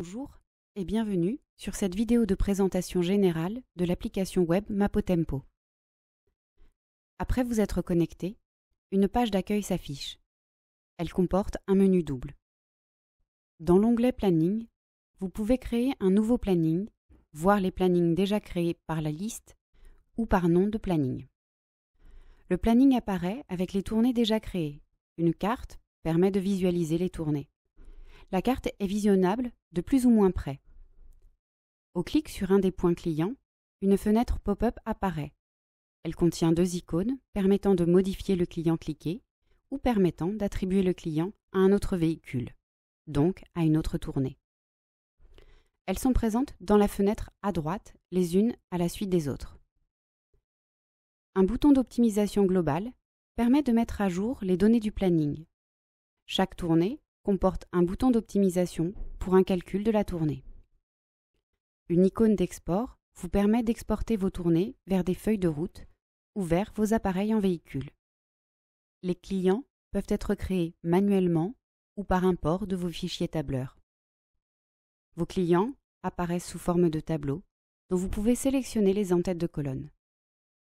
Bonjour et bienvenue sur cette vidéo de présentation générale de l'application web Mapotempo. Après vous être connecté, une page d'accueil s'affiche. Elle comporte un menu double. Dans l'onglet Planning, vous pouvez créer un nouveau planning, voir les plannings déjà créés par la liste ou par nom de planning. Le planning apparaît avec les tournées déjà créées. Une carte permet de visualiser les tournées la carte est visionnable de plus ou moins près. Au clic sur un des points clients, une fenêtre pop-up apparaît. Elle contient deux icônes permettant de modifier le client cliqué ou permettant d'attribuer le client à un autre véhicule, donc à une autre tournée. Elles sont présentes dans la fenêtre à droite, les unes à la suite des autres. Un bouton d'optimisation globale permet de mettre à jour les données du planning. Chaque tournée comporte un bouton d'optimisation pour un calcul de la tournée. Une icône d'export vous permet d'exporter vos tournées vers des feuilles de route ou vers vos appareils en véhicule. Les clients peuvent être créés manuellement ou par import de vos fichiers tableurs. Vos clients apparaissent sous forme de tableau, dont vous pouvez sélectionner les entêtes de colonnes.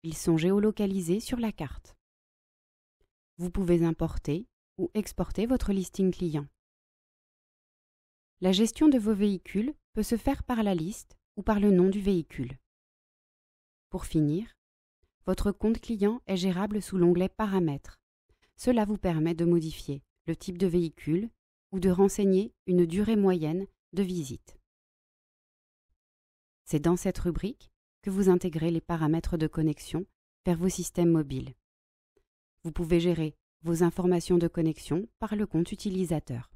Ils sont géolocalisés sur la carte. Vous pouvez importer ou exporter votre listing client. La gestion de vos véhicules peut se faire par la liste ou par le nom du véhicule. Pour finir, votre compte client est gérable sous l'onglet Paramètres. Cela vous permet de modifier le type de véhicule ou de renseigner une durée moyenne de visite. C'est dans cette rubrique que vous intégrez les paramètres de connexion vers vos systèmes mobiles. Vous pouvez gérer vos informations de connexion par le compte utilisateur.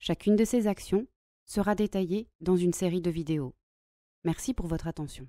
Chacune de ces actions sera détaillée dans une série de vidéos. Merci pour votre attention.